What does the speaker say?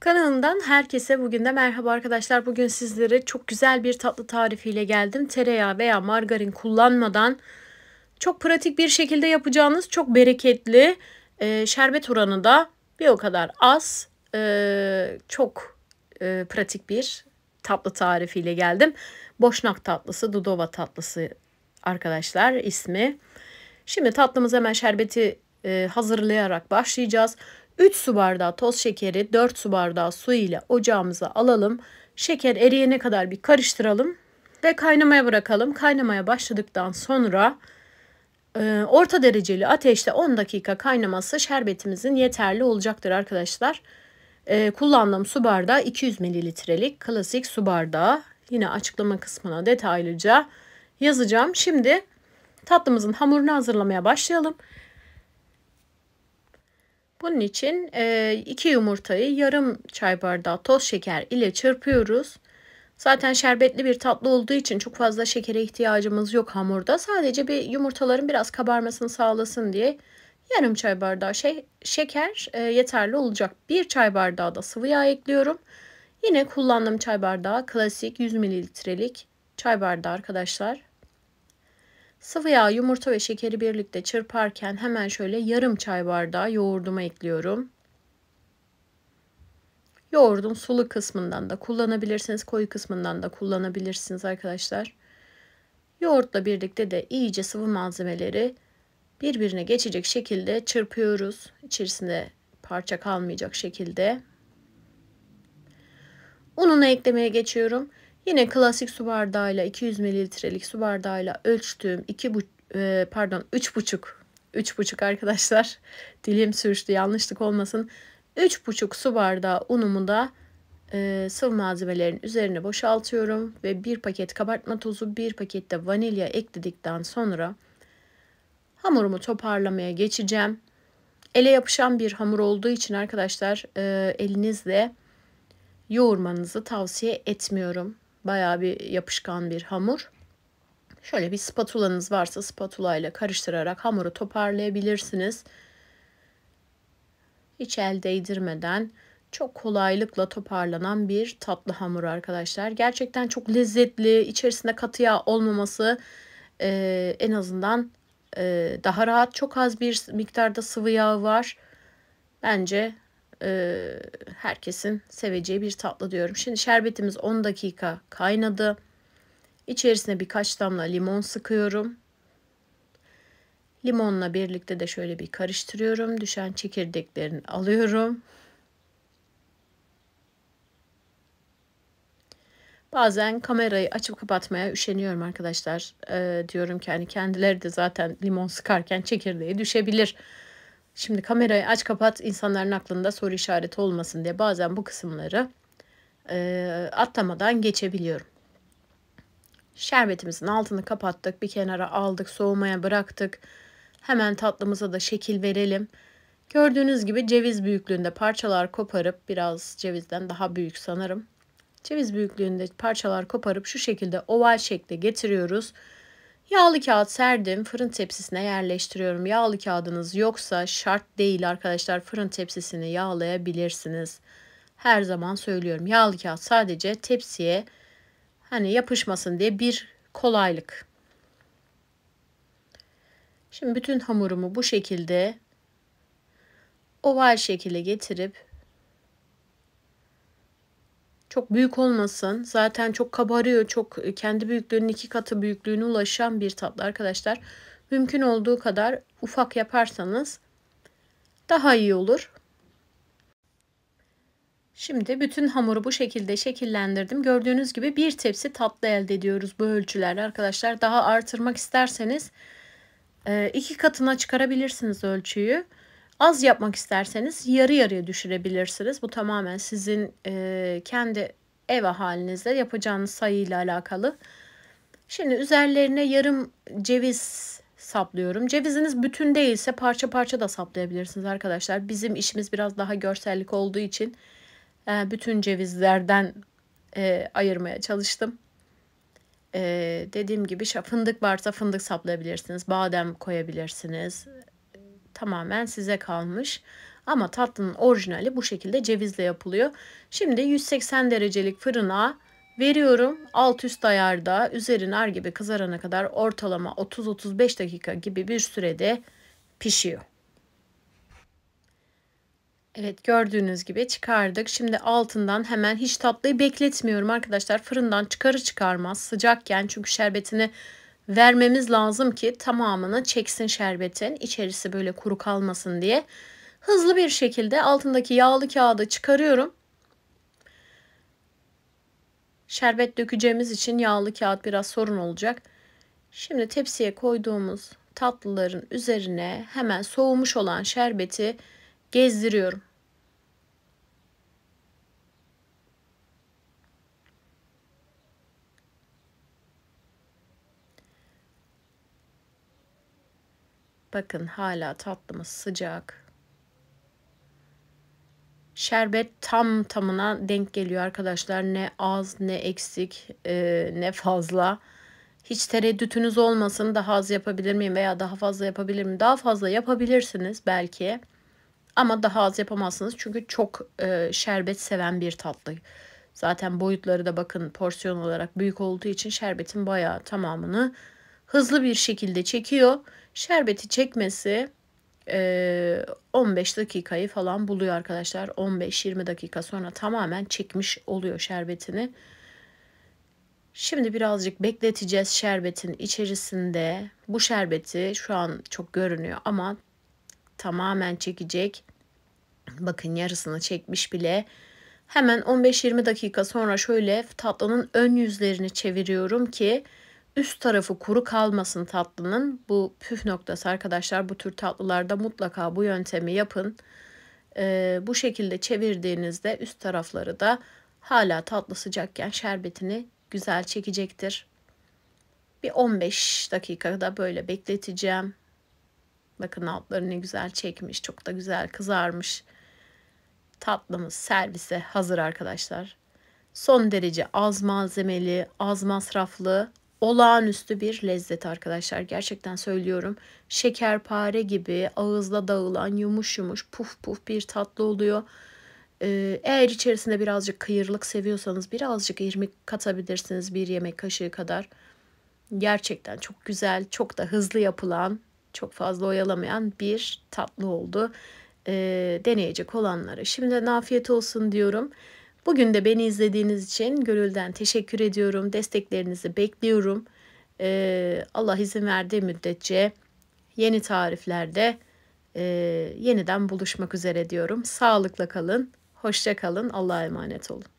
Kanalından herkese bugün de merhaba arkadaşlar. Bugün sizlere çok güzel bir tatlı tarifiyle geldim. Tereyağı veya margarin kullanmadan çok pratik bir şekilde yapacağınız çok bereketli e, şerbet oranı da bir o kadar az e, çok e, pratik bir tatlı tarifiyle geldim. Boşnak tatlısı, dudova tatlısı arkadaşlar ismi. Şimdi tatlımız hemen şerbeti e, hazırlayarak başlayacağız. 3 su bardağı toz şekeri 4 su bardağı su ile ocağımıza alalım. Şeker eriyene kadar bir karıştıralım ve kaynamaya bırakalım. Kaynamaya başladıktan sonra e, orta dereceli ateşte 10 dakika kaynaması şerbetimizin yeterli olacaktır arkadaşlar. E, kullandığım su bardağı 200 mililitrelik klasik su bardağı. Yine açıklama kısmına detaylıca yazacağım. Şimdi tatlımızın hamurunu hazırlamaya başlayalım. Bunun için 2 e, yumurtayı yarım çay bardağı toz şeker ile çırpıyoruz. Zaten şerbetli bir tatlı olduğu için çok fazla şekere ihtiyacımız yok hamurda. Sadece bir yumurtaların biraz kabarmasını sağlasın diye yarım çay bardağı şey, şeker e, yeterli olacak. Bir çay bardağı da sıvı yağ ekliyorum. Yine kullandığım çay bardağı klasik 100 mililitrelik çay bardağı arkadaşlar. Sıvı yağ, yumurta ve şekeri birlikte çırparken hemen şöyle yarım çay bardağı yoğurduma ekliyorum. Yoğurdun sulu kısmından da kullanabilirsiniz, koyu kısmından da kullanabilirsiniz arkadaşlar. Yoğurtla birlikte de iyice sıvı malzemeleri birbirine geçecek şekilde çırpıyoruz. İçerisinde parça kalmayacak şekilde. Ununu eklemeye geçiyorum. Yine klasik su bardağıyla 200 mililitrelik su bardağıyla ölçtüğüm 2 bu, e, pardon 3 buçuk arkadaşlar dilim sürçtü yanlışlık olmasın. 3 buçuk su bardağı unumu da e, sıvı malzemelerin üzerine boşaltıyorum ve bir paket kabartma tozu bir pakette vanilya ekledikten sonra hamurumu toparlamaya geçeceğim. Ele yapışan bir hamur olduğu için arkadaşlar e, elinizle yoğurmanızı tavsiye etmiyorum. Bayağı bir yapışkan bir hamur. Şöyle bir spatulanız varsa spatula ile karıştırarak hamuru toparlayabilirsiniz. Hiç el değdirmeden çok kolaylıkla toparlanan bir tatlı hamur arkadaşlar. Gerçekten çok lezzetli. İçerisinde katı yağ olmaması e, en azından e, daha rahat. Çok az bir miktarda sıvı yağ var. Bence e, herkesin seveceği bir tatlı diyorum. Şimdi şerbetimiz 10 dakika kaynadı. İçerisine birkaç damla limon sıkıyorum. Limonla birlikte de şöyle bir karıştırıyorum. Düşen çekirdeklerini alıyorum. Bazen kamerayı açıp kapatmaya üşeniyorum arkadaşlar. Ee, diyorum ki hani kendileri de zaten limon sıkarken çekirdeği düşebilir Şimdi kamerayı aç kapat insanların aklında soru işareti olmasın diye bazen bu kısımları e, atlamadan geçebiliyorum. Şerbetimizin altını kapattık, bir kenara aldık, soğumaya bıraktık. Hemen tatlımıza da şekil verelim. Gördüğünüz gibi ceviz büyüklüğünde parçalar koparıp biraz cevizden daha büyük sanırım. Ceviz büyüklüğünde parçalar koparıp şu şekilde oval şekle getiriyoruz. Yağlı kağıt serdim. Fırın tepsisine yerleştiriyorum. Yağlı kağıdınız yoksa şart değil arkadaşlar. Fırın tepsisini yağlayabilirsiniz. Her zaman söylüyorum. Yağlı kağıt sadece tepsiye hani yapışmasın diye bir kolaylık. Şimdi bütün hamurumu bu şekilde oval şekilde getirip çok büyük olmasın. Zaten çok kabarıyor. Çok e, kendi büyüklüğünün iki katı büyüklüğüne ulaşan bir tatlı arkadaşlar. Mümkün olduğu kadar ufak yaparsanız daha iyi olur. Şimdi bütün hamuru bu şekilde şekillendirdim. Gördüğünüz gibi bir tepsi tatlı elde ediyoruz bu ölçülerle arkadaşlar. Daha artırmak isterseniz e, iki katına çıkarabilirsiniz ölçüyü. Az yapmak isterseniz yarı yarıya düşürebilirsiniz. Bu tamamen sizin e, kendi ev halinizde yapacağınız sayıyla alakalı. Şimdi üzerlerine yarım ceviz saplıyorum. Ceviziniz bütün değilse parça parça da saplayabilirsiniz arkadaşlar. Bizim işimiz biraz daha görsellik olduğu için e, bütün cevizlerden e, ayırmaya çalıştım. E, dediğim gibi fındık varsa fındık saplayabilirsiniz. Badem koyabilirsiniz tamamen size kalmış. Ama tatlının orijinali bu şekilde cevizle yapılıyor. Şimdi 180 derecelik fırına veriyorum. Alt üst ayarda üzeri ar gibi kızarana kadar ortalama 30-35 dakika gibi bir sürede pişiyor. Evet gördüğünüz gibi çıkardık. Şimdi altından hemen hiç tatlıyı bekletmiyorum arkadaşlar. Fırından çıkarı çıkarmaz sıcakken çünkü şerbetini vermemiz lazım ki tamamını çeksin şerbetin. içerisi böyle kuru kalmasın diye. Hızlı bir şekilde altındaki yağlı kağıdı çıkarıyorum. Şerbet dökeceğimiz için yağlı kağıt biraz sorun olacak. Şimdi tepsiye koyduğumuz tatlıların üzerine hemen soğumuş olan şerbeti gezdiriyorum. Bakın hala tatlımız sıcak. Şerbet tam tamına denk geliyor arkadaşlar. Ne az ne eksik e, ne fazla. Hiç tereddütünüz olmasın daha az yapabilir miyim veya daha fazla yapabilir miyim? Daha fazla yapabilirsiniz belki. Ama daha az yapamazsınız çünkü çok e, şerbet seven bir tatlı. Zaten boyutları da bakın porsiyon olarak büyük olduğu için şerbetin bayağı tamamını hızlı bir şekilde çekiyor. Şerbeti çekmesi 15 e, dakikayı falan buluyor arkadaşlar. 15-20 dakika sonra tamamen çekmiş oluyor şerbetini. Şimdi birazcık bekleteceğiz şerbetin içerisinde. Bu şerbeti şu an çok görünüyor ama tamamen çekecek. Bakın yarısını çekmiş bile. Hemen 15-20 dakika sonra şöyle tatlının ön yüzlerini çeviriyorum ki Üst tarafı kuru kalmasın tatlının. Bu püf noktası arkadaşlar. Bu tür tatlılarda mutlaka bu yöntemi yapın. Ee, bu şekilde çevirdiğinizde üst tarafları da hala tatlı sıcakken şerbetini güzel çekecektir. Bir 15 dakikada böyle bekleteceğim. Bakın altları ne güzel çekmiş. Çok da güzel kızarmış. Tatlımız servise hazır arkadaşlar. Son derece az malzemeli, az masraflı olağanüstü bir lezzet arkadaşlar. Gerçekten söylüyorum. Şekerpare gibi ağızla dağılan yumuş yumuş puf puf bir tatlı oluyor. Ee, eğer içerisinde birazcık kıyırlık seviyorsanız birazcık irmik katabilirsiniz bir yemek kaşığı kadar. Gerçekten çok güzel, çok da hızlı yapılan, çok fazla oyalamayan bir tatlı oldu. Ee, deneyecek olanlara. Şimdiden afiyet olsun diyorum. Bugün de beni izlediğiniz için gönülden teşekkür ediyorum. Desteklerinizi bekliyorum. Ee, Allah izin verdiği müddetçe yeni tariflerde e, yeniden buluşmak üzere diyorum. Sağlıkla kalın, hoşça kalın, Allah'a emanet olun.